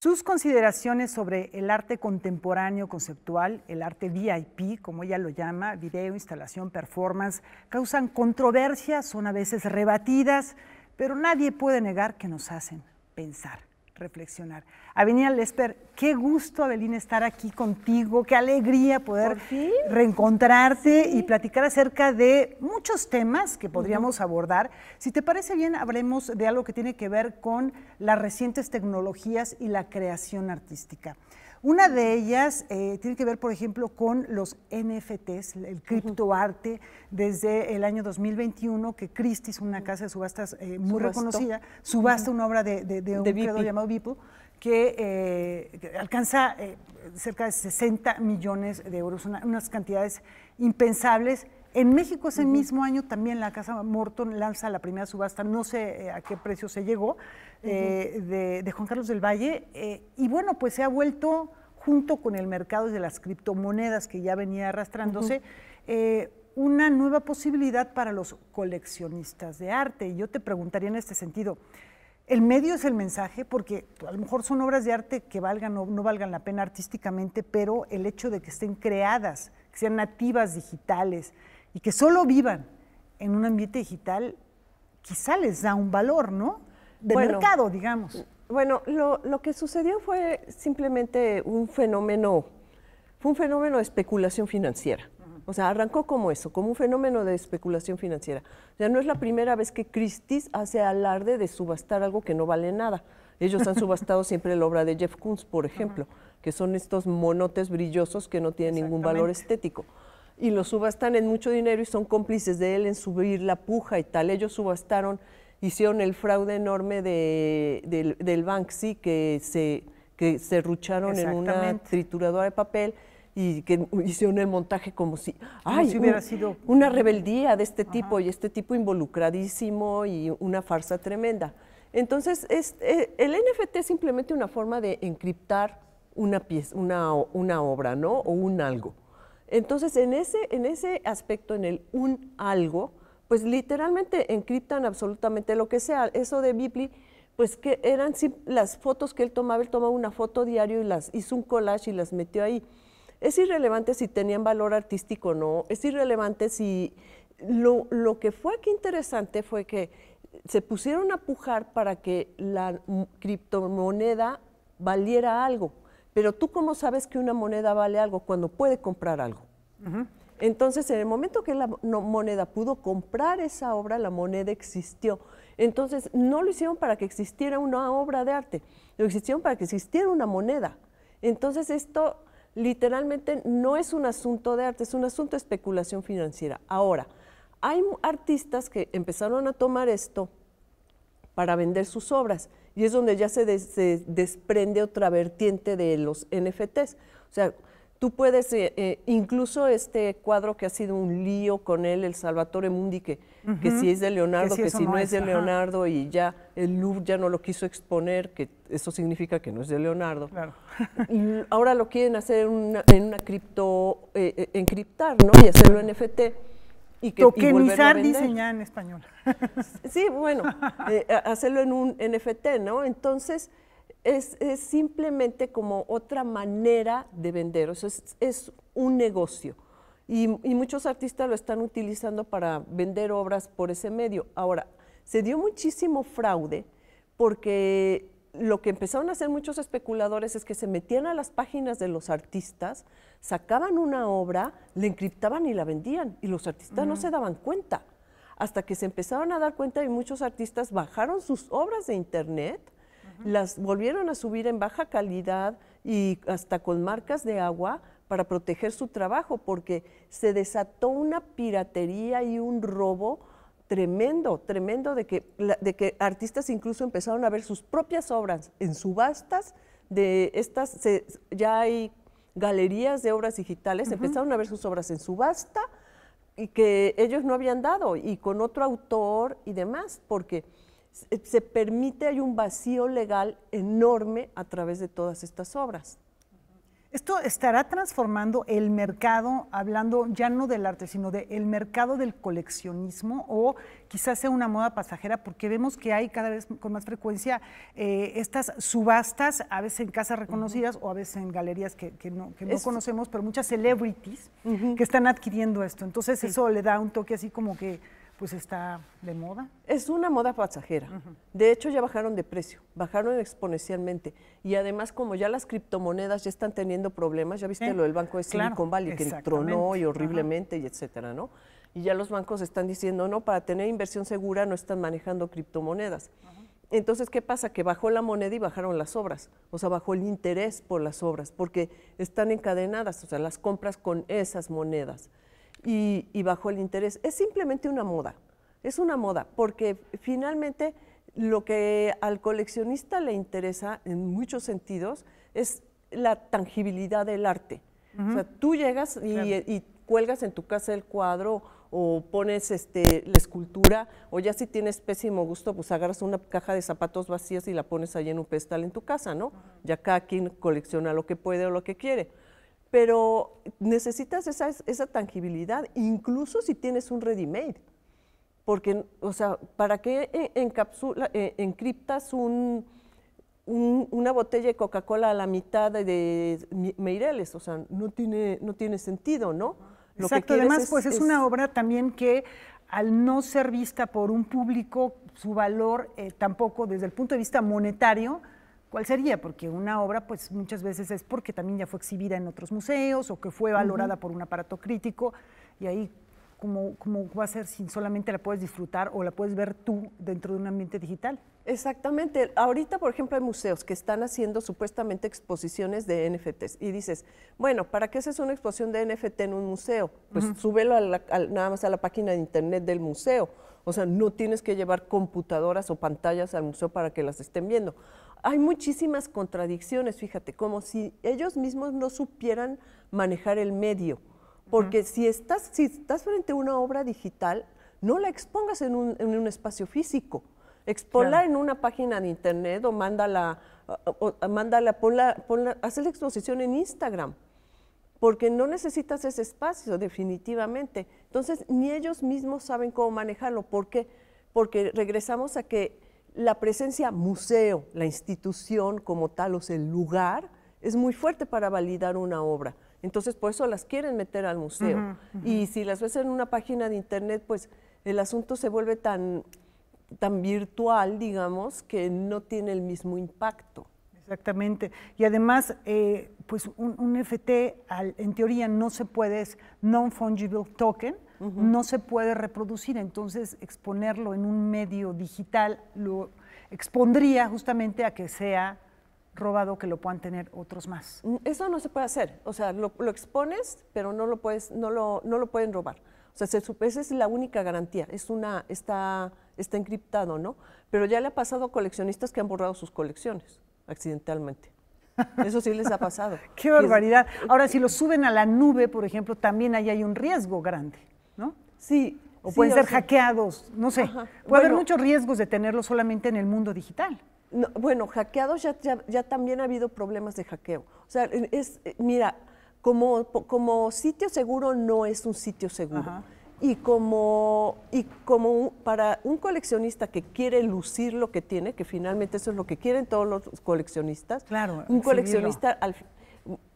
Sus consideraciones sobre el arte contemporáneo conceptual, el arte VIP, como ella lo llama, video, instalación, performance, causan controversias, son a veces rebatidas, pero nadie puede negar que nos hacen pensar reflexionar. Avenida Lesper, qué gusto, Avelina, estar aquí contigo, qué alegría poder reencontrarte y platicar acerca de muchos temas que podríamos abordar. Si te parece bien, hablemos de algo que tiene que ver con las recientes tecnologías y la creación artística. Una de ellas eh, tiene que ver, por ejemplo, con los NFTs, el criptoarte, desde el año 2021, que Christie's, una casa de subastas eh, muy reconocida, subasta una obra de, un creador llamado Beeple, eh, que, alcanza cerca de 60 millones de euros, unas cantidades impensables en México ese mismo año también la Casa Morton lanza la primera subasta, no sé eh, a qué precio se llegó, eh, de, Juan Carlos del Valle. Eh, y bueno, pues se ha vuelto, junto con el mercado de las criptomonedas que ya venía arrastrándose, una nueva posibilidad para los coleccionistas de arte. Y yo te preguntaría en este sentido, el medio es el mensaje, porque pues, a lo mejor son obras de arte que valgan o no valgan la pena artísticamente, pero el hecho de que estén creadas, que sean nativas digitales, y que solo vivan en un ambiente digital, quizá les da un valor, ¿no? De mercado, digamos. Bueno, lo, que sucedió fue simplemente un fenómeno, fue un fenómeno de especulación financiera. O sea, arrancó como eso, como un fenómeno de especulación financiera. Ya no es la primera vez que Christie's hace alarde de subastar algo que no vale nada. Ellos han subastado siempre la obra de Jeff Koons, por ejemplo, que son estos monotes brillosos que no tienen ningún valor estético y lo subastan en mucho dinero y son cómplices de él en subir la puja y tal. Ellos subastaron, hicieron el fraude enorme del, del Banksy que se se rucharon en una trituradora de papel y que hicieron el montaje como si, ay, hubiera sido una rebeldía de este tipo y este tipo involucradísimo y una farsa tremenda. Entonces, es, eh, el NFT es simplemente una forma de encriptar una pieza, una, una obra, ¿no? O un algo. Entonces, en ese, en ese aspecto, en el un algo, pues literalmente encriptan absolutamente lo que sea. Eso de bibli pues que eran las fotos que él tomaba, él tomaba una foto diario y las hizo un collage y las metió ahí. Es irrelevante si tenían valor artístico o no, es irrelevante si... Lo, lo que fue aquí interesante fue que se pusieron a pujar para que la criptomoneda valiera algo. Pero tú cómo sabes que una moneda vale algo cuando puede comprar algo. Entonces, en el momento que la moneda pudo comprar esa obra, la moneda existió. Entonces, no lo hicieron para que existiera una obra de arte, lo hicieron para que existiera una moneda. Entonces, esto literalmente no es un asunto de arte, es un asunto de especulación financiera. Ahora, hay artistas que empezaron a tomar esto para vender sus obras. Y es donde ya se, desprende otra vertiente de los NFTs. O sea, tú puedes, eh, eh, incluso este cuadro que ha sido un lío con él, el Salvatore Mundi, que, que si es de Leonardo, que si, no, es, de Leonardo y ya el Louvre ya no lo quiso exponer, que eso significa que no es de Leonardo. Claro. y ahora lo quieren hacer en una, en cripto, eh, encriptar, ¿no? Y hacerlo NFT. Y que, Tokenizar, y en español. Sí, bueno, eh, hacerlo en un NFT, ¿no? Entonces, es, simplemente como otra manera de vender, o sea, es, un negocio. y, muchos artistas lo están utilizando para vender obras por ese medio. Ahora, se dio muchísimo fraude porque lo que empezaron a hacer muchos especuladores es que se metían a las páginas de los artistas, sacaban una obra, la encriptaban y la vendían, y los artistas no se daban cuenta. Hasta que se empezaron a dar cuenta y muchos artistas bajaron sus obras de internet, las volvieron a subir en baja calidad y hasta con marcas de agua para proteger su trabajo, porque se desató una piratería y un robo tremendo, tremendo de que, de que artistas incluso empezaron a ver sus propias obras en subastas de estas, ya hay galerías de obras digitales, empezaron a ver sus obras en subasta y que ellos no habían dado y con otro autor y demás, porque se permite, hay un vacío legal enorme a través de todas estas obras. Esto estará transformando el mercado, hablando ya no del arte, sino del mercado del coleccionismo o quizás sea una moda pasajera, porque vemos que hay cada vez con más frecuencia eh, estas subastas, a veces en casas reconocidas o a veces en galerías que, no, conocemos, pero muchas celebrities que están adquiriendo esto. Entonces eso le da un toque así como que pues está de moda. Es una moda pasajera. De hecho, ya bajaron de precio, bajaron exponencialmente. Y además, como ya las criptomonedas ya están teniendo problemas, ya viste lo del banco de Silicon Valley, que tronó horriblemente, y etcétera, ¿no? Y ya los bancos están diciendo, no, para tener inversión segura no están manejando criptomonedas. Entonces, ¿qué pasa? Que bajó la moneda y bajaron las obras, o sea, bajó el interés por las obras, porque están encadenadas, o sea, las compras con esas monedas y, bajo el interés. Es simplemente una moda, es una moda, porque finalmente lo que al coleccionista le interesa en muchos sentidos es la tangibilidad del arte. O sea, tú llegas y, cuelgas en tu casa el cuadro o pones este, la escultura o ya si tienes pésimo gusto, pues agarras una caja de zapatos vacías y la pones ahí en un pedestal en tu casa, ¿no? Ya cada quien colecciona lo que puede o lo que quiere pero necesitas esa, tangibilidad, incluso si tienes un ready-made. Porque, o sea, ¿para qué e, encapsula, e, encriptas una botella de Coca-Cola a la mitad de, Meireles? O sea, no tiene, sentido, ¿no? Exacto, que además, pues es, una obra también que al no ser vista por un público, su valor eh, tampoco desde el punto de vista monetario cuál sería, porque una obra pues muchas veces es porque también ya fue exhibida en otros museos o que fue valorada por un aparato crítico y ahí ¿cómo, va a ser si solamente la puedes disfrutar o la puedes ver tú dentro de un ambiente digital? Exactamente. Ahorita, por ejemplo, hay museos que están haciendo supuestamente exposiciones de NFTs y dices, bueno, ¿para qué haces una exposición de NFT en un museo? Pues súbelo la, nada más a la página de internet del museo o sea, no tienes que llevar computadoras o pantallas al museo para que las estén viendo. Hay muchísimas contradicciones, fíjate, como si ellos mismos no supieran manejar el medio. Porque si, estás, si estás frente a una obra digital, no la expongas en un, espacio físico. Exponla en una página de internet o mándala, o, mándala ponla, ponla, haz la exposición en Instagram porque no necesitas ese espacio definitivamente. Entonces, ni ellos mismos saben cómo manejarlo. ¿Por Porque regresamos a que la presencia museo, la institución como tal, o sea, el lugar, es muy fuerte para validar una obra. Entonces, por eso las quieren meter al museo. Y si las ves en una página de internet, pues el asunto se vuelve tan, tan virtual, digamos, que no tiene el mismo impacto. Exactamente. Y además, eh, pues un, un FT en teoría no se puede, es non-fungible token, no se puede reproducir, entonces exponerlo en un medio digital lo expondría justamente a que sea robado que lo puedan tener otros más. Mm, eso no se puede hacer, o sea, lo, expones, pero no lo puedes, no lo, no lo pueden robar. O sea, se, esa es la única garantía, es una, está, está encriptado, ¿no? Pero ya le ha pasado a coleccionistas que han borrado sus colecciones accidentalmente. Eso sí les ha pasado. Qué barbaridad. Ahora, si lo suben a la nube, por ejemplo, también ahí hay un riesgo grande, ¿no? Sí. O pueden ser hackeados, no sé. Puede haber muchos riesgos de tenerlo solamente en el mundo digital. bueno, hackeados ya, ya, también ha habido problemas de hackeo. O sea, es, mira, como, como sitio seguro no es un sitio seguro. Y como, y como para un coleccionista que quiere lucir lo que tiene, que finalmente eso es lo que quieren todos los coleccionistas, claro, un coleccionista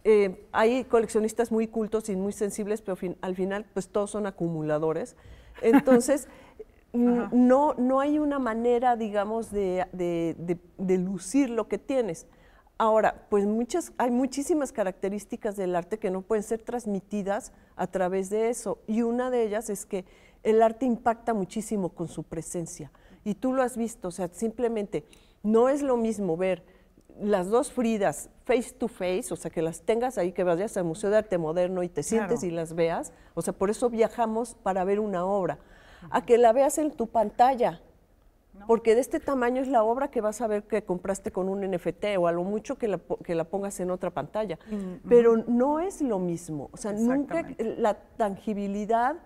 eh, hay coleccionistas muy cultos y muy sensibles, pero al final pues todos son acumuladores. Entonces, no, no hay una manera, digamos, de lucir lo que tienes. Ahora, pues muchas, hay muchísimas características del arte que no pueden ser transmitidas a través de eso. Y una de ellas es que el arte impacta muchísimo con su presencia. Y tú lo has visto, o sea, simplemente no es lo mismo ver las dos Fridas face to face, o sea, que las tengas ahí, que vayas al Museo de Arte Moderno y te sientes y las veas. O sea, por eso viajamos para ver una obra. A que la veas en tu pantalla porque de este tamaño es la obra que vas a ver que compraste con un NFT o a lo mucho que la, que la pongas en otra pantalla. Mm, Pero no es lo mismo. O sea, nunca eh, la tangibilidad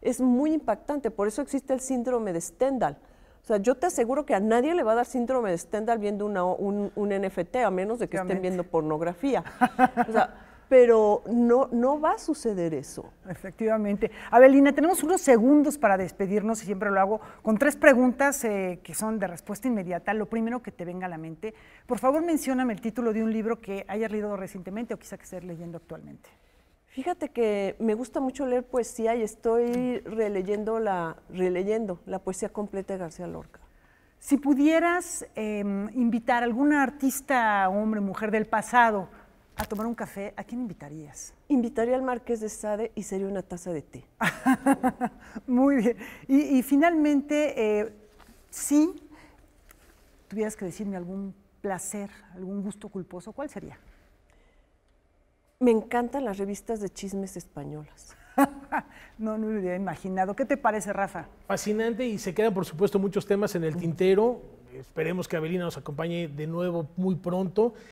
es muy impactante. Por eso existe el síndrome de Stendhal. O sea, yo te aseguro que a nadie le va a dar síndrome de Stendhal viendo una, un, NFT, a menos de que estén viendo pornografía. O sea, pero no, va a suceder eso. Efectivamente. Abelina, tenemos unos segundos para despedirnos y siempre lo hago con tres preguntas eh, que son de respuesta inmediata. Lo primero que te venga a la mente, por favor mencióname el título de un libro que hayas leído recientemente o quizá que estés leyendo actualmente. Fíjate que me gusta mucho leer poesía y estoy releyendo la, releyendo la poesía completa de García Lorca. Si pudieras em, invitar a alguna artista, hombre, mujer del pasado, a tomar un café, ¿a quién invitarías? Invitaría al Marqués de Sade y sería una taza de té. Muy bien. Y, finalmente, eh, si tuvieras que decirme algún placer, algún gusto culposo, ¿cuál sería? Me encantan las revistas de chismes españolas. no, no lo hubiera imaginado. ¿Qué te parece, Rafa? Fascinante y se quedan, por supuesto, muchos temas en el tintero. Esperemos que Avelina nos acompañe de nuevo muy pronto.